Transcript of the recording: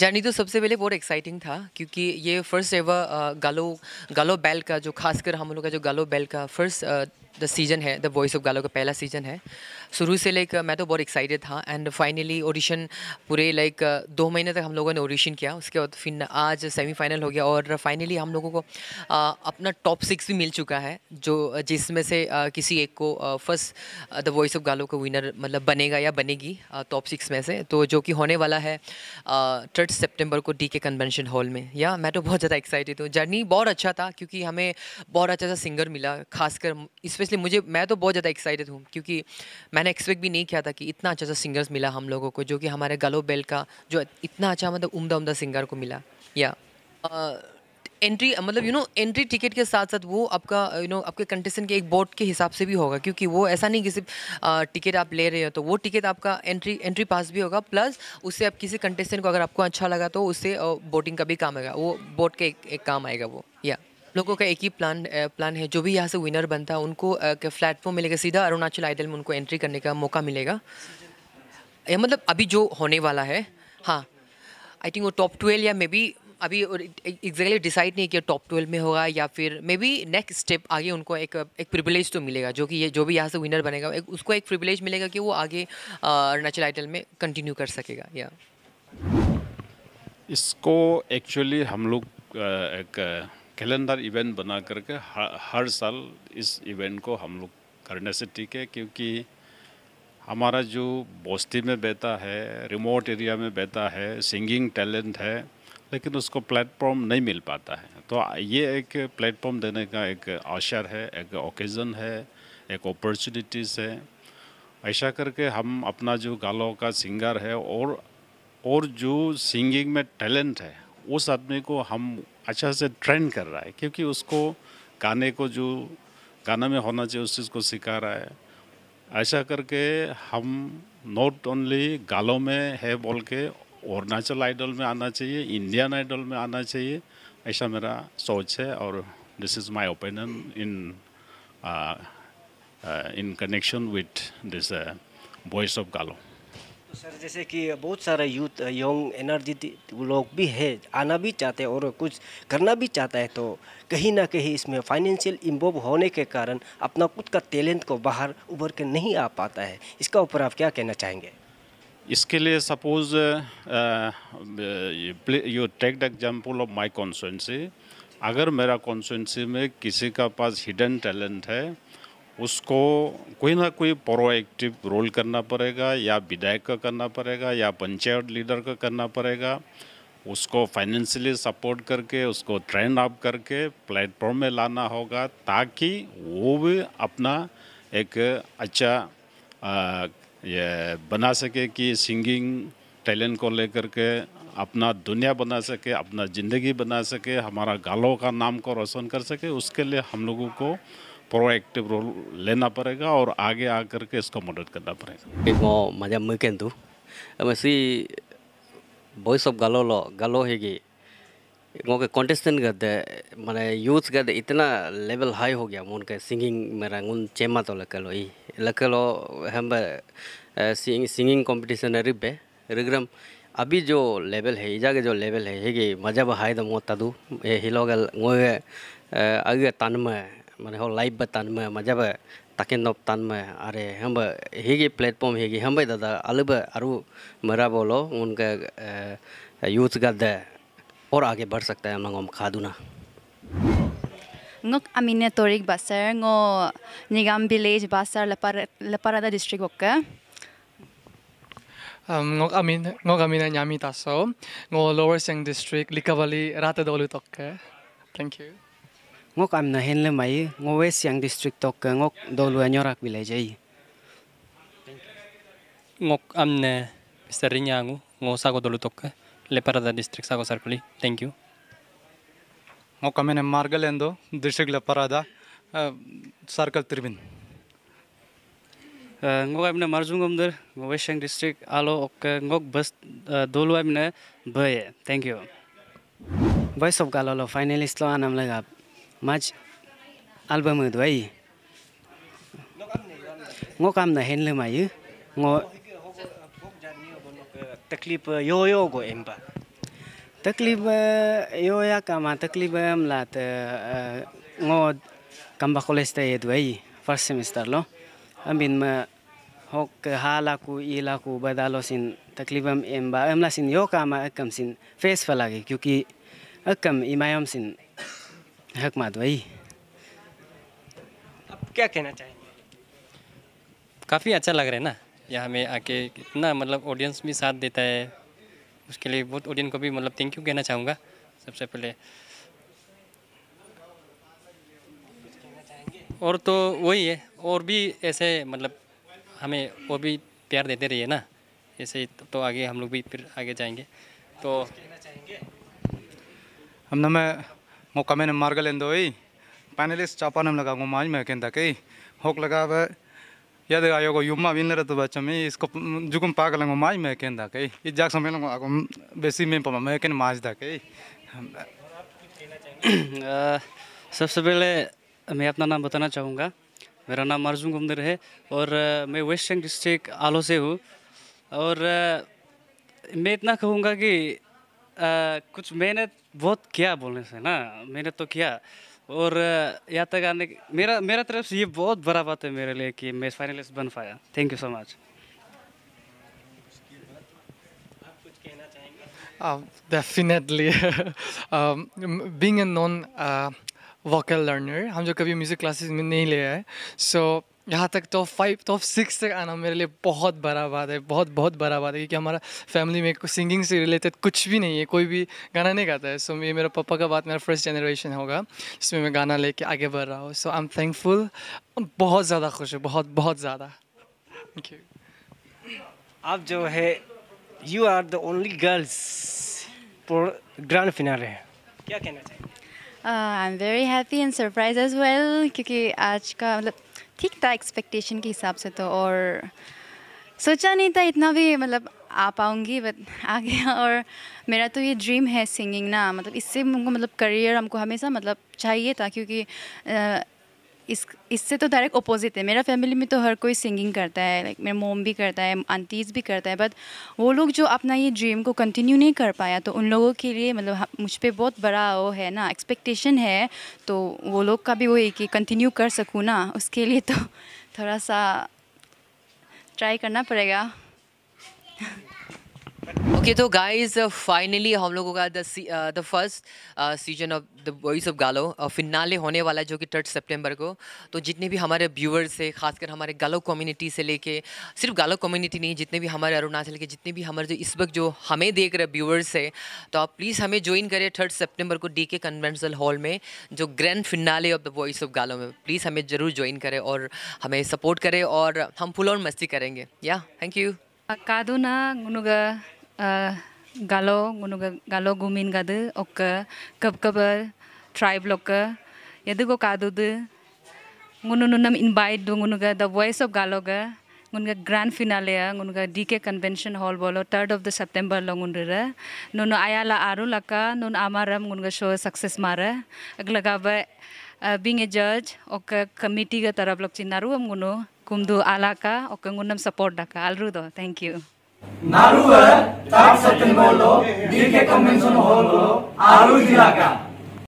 Journey तो सबसे पहले बहुत एक्साइटिंग था क्योंकि ये फर्स्ट एवर गालो गालो बैल का जो खासकर हम लोग का जो गालो बैल का फर्स्ट द सीजन है द वॉइस ऑफ गालो का पहला सीजन है शुरू से लाइक मैं तो बहुत एक्साइटेड था एंड फाइनली ऑडिशन पूरे लाइक दो महीने तक हम लोगों ने ऑडिशन किया उसके बाद फिर आज सेमीफाइनल हो गया और फाइनली हम लोगों को आ, अपना टॉप सिक्स भी मिल चुका है जो जिसमें से आ, किसी एक को first the voice of Galo का विनर मतलब बनेगा या बनेगी टॉप सिक्स में से तो जो कि होने वाला है थर्ड सेप्टेम्बर को डी के कन्वेंशन हॉल में या मैं तो बहुत ज़्यादा एक्साइटेड हूँ जर्नी बहुत अच्छा था क्योंकि हमें बहुत अच्छा सा सिंगर मिला खासकर इस स्पेशली मुझे मैं तो बहुत ज़्यादा एक्साइटेड हूँ क्योंकि मैंने एक्सपेक्ट भी नहीं किया था कि इतना अच्छा सा सिंगर्स मिला हम लोगों को जो कि हमारे गलो बेल का जो इतना अच्छा मतलब उमदा उमदा सिंगर को मिला या एंट्री uh, मतलब यू नो एंट्री टिकट के साथ साथ वो आपका यू नो आपके कंटेस्टेंट के एक बोर्ड के हिसाब से भी होगा क्योंकि वो ऐसा नहीं कि सिर्फ टिकट uh, आप ले रहे हो तो वो टिकट आपका एंट्री एंट्री पास भी होगा प्लस उससे आप किसी कंटेस्टेंट को अगर आपको अच्छा लगा तो उससे बोटिंग uh, का भी काम आएगा वो बोट के एक, एक काम आएगा वो या yeah. लोगों का एक ही प्लान प्लान है जो भी यहाँ से विनर बनता है उनको प्लेटफॉर्म मिलेगा सीधा अरुणाचल आइडल में उनको एंट्री करने का मौका मिलेगा ये मतलब अभी जो होने वाला है हाँ आई थिंक वो टॉप ट्वेल्व या मे बी अभी एग्जैक्टली डिसाइड नहीं किया टॉप ट्वेल्व में होगा या फिर मे बी नेक्स्ट स्टेप आगे उनको एक एक प्रिविलेज तो मिलेगा जो कि ये जो भी यहाँ से विनर बनेगा एक, उसको एक प्रिविलेज मिलेगा कि वो आगे अरुणाचल आइडल में कंटिन्यू कर सकेगा या इसको एक्चुअली हम लोग एक कैलेंडर इवेंट बना करके हर, साल इस इवेंट को हम लोग करने से ठीक है क्योंकि हमारा जो बस्ती में बेहता है रिमोट एरिया में बेहता है सिंगिंग टैलेंट है लेकिन उसको प्लेटफॉर्म नहीं मिल पाता है तो ये एक प्लेटफॉर्म देने का एक आशर है एक ओकेज़न है एक अपॉर्चुनिटीज़ है ऐसा करके हम अपना जो गालों का सिंगर है और और जो सिंगिंग में टैलेंट है उस आदमी को हम अच्छा से ट्रेंड कर रहा है क्योंकि उसको गाने को जो गाना में होना चाहिए उस चीज़ को सिखा रहा है ऐसा करके हम नॉट ओनली गालों में है बोल के अरुणाचल आइडल में आना चाहिए इंडियन आइडल में आना चाहिए ऐसा मेरा सोच है और this is my opinion in in connection with this voice of Galo तो सर जैसे कि बहुत सारा यूथ यंग एनर्जी लोग भी है आना भी चाहते हैं और कुछ करना भी चाहता है तो कहीं ना कहीं इसमें फाइनेंशियल इन्वॉल्व होने के कारण अपना खुद का टैलेंट को बाहर उभर के नहीं आ पाता है इसका ऊपर आप क्या कहना चाहेंगे इसके लिए suppose you take the example of my constituency अगर मेरा कॉन्स्टिटेंसी में किसी का पास हिडन टैलेंट है उसको कोई ना कोई प्रोएक्टिव रोल करना पड़ेगा या विधायक का करना पड़ेगा या पंचायत लीडर का करना पड़ेगा उसको फाइनेंशियली सपोर्ट करके उसको ट्रेन अप करके प्लेटफॉर्म में लाना होगा ताकि वो भी अपना एक अच्छा आ, ये बना सके कि सिंगिंग टैलेंट को लेकर के अपना दुनिया बना सके अपना ज़िंदगी बना सके हमारा गालों का नाम को रोशन कर सके उसके लिए हम लोगों को प्रोएक्टिव रोल लेना पड़ेगा और आगे आकर के इसको मदद करना पड़ेगा मजा मुकेंदु मसी वॉइस ऑफ गलोलो गलो हैगी कॉन्टेस्टेंट गए मैंने यूथ गए इतना लेवल हाई हो गया उनके सिंगिंग मेरा उन चेमा तो लकलो ही लकलो हम सिंग, सिंगिंग कंपटीशन रिबे रिग्रम अभी जो लेवल है इजा के जो लेवल है हेगे मजा हाई दमो दू ये हिलोगल वो आगे तन में मैंने हो लाइव तानम मजब तकिन तानम अरे हम हेगी प्लेटफॉर्म हेगी हम दादा अलब अरु मरा बोलो उनके यूथ गद और आगे बढ़ सकता है हम खादुना नुक अमीन तोरिक बसर गो निगम विलेज बसर लपर लपरादा डिस्ट्रिक्ट ओके नो अमीन नो अमीन न्यामी तासो गो लोअर सेंग डिस्ट्रिक्ट लिकावली रात दोलू तोके thank you ngok am na hen le mai ngowe siang district tok ke ngok dolu anyorak bile jai ngok am ne serinya ngu ngo sago dolu tok ka le parada district sa go sarkuli thank you ngok am ne margal endo district le parada circle त्रिविन ngok amne marjung omder ngowe siang district alo ok ngok bus dolu amne bye thank you voice of galolo finalist lo anam lagap maj album itu ai ngo kam na hen le mai ngo yo yo go emba taklif yo ya kama taklif em la te ngo kamba college ta edu first semester lo Ambin ma hok hala ku ila ku badalo sin taklif am emba la sin yo kama akam sin face falagi kyuki akam imayam sin हक मात भाई आप क्या कहना चाहेंगे काफ़ी अच्छा लग रहा है ना यहाँ में आके इतना मतलब ऑडियंस भी साथ देता है उसके लिए बहुत ऑडियंस को भी मतलब थैंक यू कहना चाहूँगा सबसे पहले और तो वही है और भी ऐसे मतलब हमें और भी प्यार देते रहिए ना ऐसे तो आगे हम लोग भी फिर आगे जाएंगे तो हम ना मैं ಮೊಕ್ಕಮೇನ ಮಾರ್ಗಲೆಂದೋಯ್ ಪ್ಯಾನಲಿಸ್ಟ್ ಚಾಪಾನಮ್ ಲಗಾಗೋ ಮಾಜ್ ಮೇಕೆಂದಕೈ ಹೋಕ್ ಲಗಾವ यद आयोग युमा विन रत बचमी इसको जुगुम पाक लंगो माज में कहें दा कई इस जाक समय लंगो आगो बेसी में पमा मैं केन माज दा कई सबसे पहले मैं अपना नाम बताना चाहूँगा मेरा नाम अर्जुन गुमदर है और मैं वेस्ट डिस्ट्रिक्ट आलो से हूँ और मैं इतना कहूँगा कि कुछ मेहनत बहुत किया बोलने से ना मेहनत तो किया और यहाँ तक आने मेरा मेरा तरफ से ये बहुत बड़ा बात है मेरे लिए कि मैं फाइनलिस्ट बन पाया thank you so much definitely being a non vocal learner हम जो कभी म्यूज़िक क्लासेस में नहीं ले आए सो यहाँ तक टॉप फाइव टॉप सिक्स तक आना मेरे लिए बहुत बड़ा बात है बहुत बहुत बड़ा बात है क्योंकि हमारा फैमिली में सिंगिंग से रिलेटेड कुछ भी नहीं है कोई भी गाना नहीं गाता है सो so, ये मेरा पापा का बात मेरा फर्स्ट जनरेशन होगा जिसमें मैं गाना लेके आगे बढ़ रहा हूँ सो आई एम थैंकफुल बहुत ज़्यादा खुश हूँ बहुत बहुत ज़्यादा थैंक यू आप जो है you are the only girls for grand finale क्या कहना चाहिए I am very happy and surprise as well क्योंकि आज का मतलब ठीक था एक्सपेक्टेशन के हिसाब से तो और सोचा नहीं था इतना भी मतलब आ पाऊँगी बट आ गया और मेरा तो ये ड्रीम है सिंगिंग ना मतलब इससे हमको मतलब करियर हमको हमेशा मतलब चाहिए था क्योंकि इस इससे तो डायरेक्ट अपोजिट है मेरा फैमिली में तो हर कोई सिंगिंग करता है लाइक मेरा मोम भी करता है आंटीज़ भी करता है बट वो लोग जो अपना ये ड्रीम को कंटिन्यू नहीं कर पाया तो उन लोगों के लिए मतलब मुझ पर बहुत बड़ा वो है ना एक्सपेक्टेशन है तो वो लोग का भी वो है कि कंटिन्यू कर सकूँ ना उसके लिए तो थोड़ा सा ट्राई करना पड़ेगा ओके तो गाइस फाइनली uh, हम लोगों का the first season of the voice of Galo finale होने वाला है जो कि थर्ड सितंबर को तो जितने भी हमारे व्यूअर्स है खासकर हमारे गालो कम्युनिटी से लेके सिर्फ गालो कम्युनिटी नहीं जितने भी हमारे अरुणाचल के जितने भी हमारे जो इस वक्त जो हमें देख रहे व्यूअर्स है तो आप प्लीज़ हमें ज्वाइन करें थर्ड सेप्टेम्बर को डी के कन्वेंशनल हॉल में जो grand finale of the voice of Galo में प्लीज़ हमें ज़रूर ज्वाइन करें और हमें सपोर्ट करें और हम फुल और मस्ती करेंगे या thank you kaduna ngunuga galo ngunuga galo gumin gadu okka kab kabar tribe lokka yadugo kadudu ngununu nam invite du ngunuga the voice of galoga ngunuga grand finale ngunuga DK convention hall bolo third of the September lo ngunrira nunu ayala aru laka nun amaram ngunuga show success mara aglaga ba being a judge ok committee ga taraf lok chinaru am ngunu kumdu alaka okengunam support daka alrudo thank you naruwa tak satin bolo